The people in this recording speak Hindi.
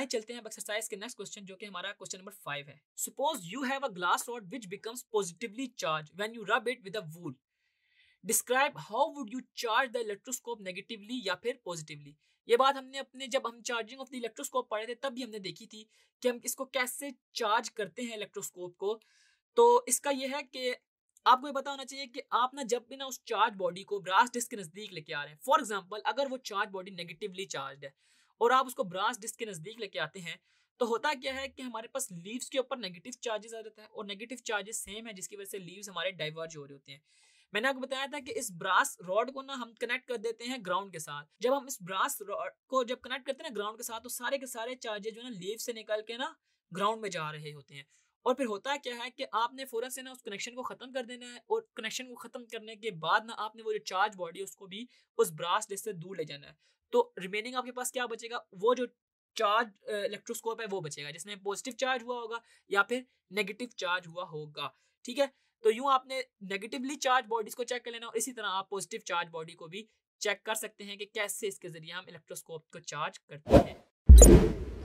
आए चलते हैं एक्सरसाइज के नेक्स्ट क्वेश्चन जो कि हमारा क्वेश्चन नंबर फाइव है suppose you have a glass rod which becomes positively charged when you rub it with a wool describe how would you charge the electroscope negatively या फिर पॉजिटिवली ये बात हमने अपने जब हम चार्जिंग ऑफ द इलेक्ट्रोस्कोप पढ़े थे तब भी हमने देखी थी कि हम इसको कैसे चार्ज करते हैं इलेक्ट्रोस्कोप को तो इसका यह है कि आपको ये पता होना चाहिए कि आप ना जब भी ना उस चार्ज बॉडी को ब्रास डिस्क के नज़दीक लेके आ रहे हैं फॉर एग्जाम्पल अगर वो चार्ज बॉडी नेगेटिवली चार्ज है और आप उसको ब्रांच डिस्क के नज़दीक लेके आते हैं तो होता क्या है कि हमारे पास लीव्स के ऊपर नेगेटिव चार्जेस आ जाता है और नेगेटिव चार्जेस सेम है जिसकी वजह से लीव्स हमारे डाइवर्ज हो रहे होते हैं मैंने आपको बताया था कि इस ब्रास रॉड को ना हम कनेक्ट कर देते हैं ग्राउंड के साथ जब हम इस ब्रास रॉड को जब कनेक्ट करते हैं ना ग्राउंड के साथ तो सारे के सारे चार्जेस जो है ना लीव से निकल के ना ग्राउंड में जा रहे होते हैं और फिर होता क्या है कि आपने फ़ौरन से ना उस कनेक्शन को ख़त्म कर देना है और कनेक्शन को ख़त्म करने के बाद ना आपने वो जो चार्ज बॉडी उसको भी उस ब्रास डिस्क से दूर ले जाना है तो रिमेनिंग आपके पास क्या बचेगा वो जो चार्ज इलेक्ट्रोस्कोप है वो बचेगा जिसमें पॉजिटिव चार्ज हुआ होगा या फिर नेगेटिव चार्ज हुआ होगा ठीक है तो यूं आपने नेगेटिवली चार्ज बॉडीज को चेक कर लेना और इसी तरह आप पॉजिटिव चार्ज बॉडी को भी चेक कर सकते हैं कि कैसे इसके ज़रिए हम इलेक्ट्रोस्कोप को चार्ज करते हैं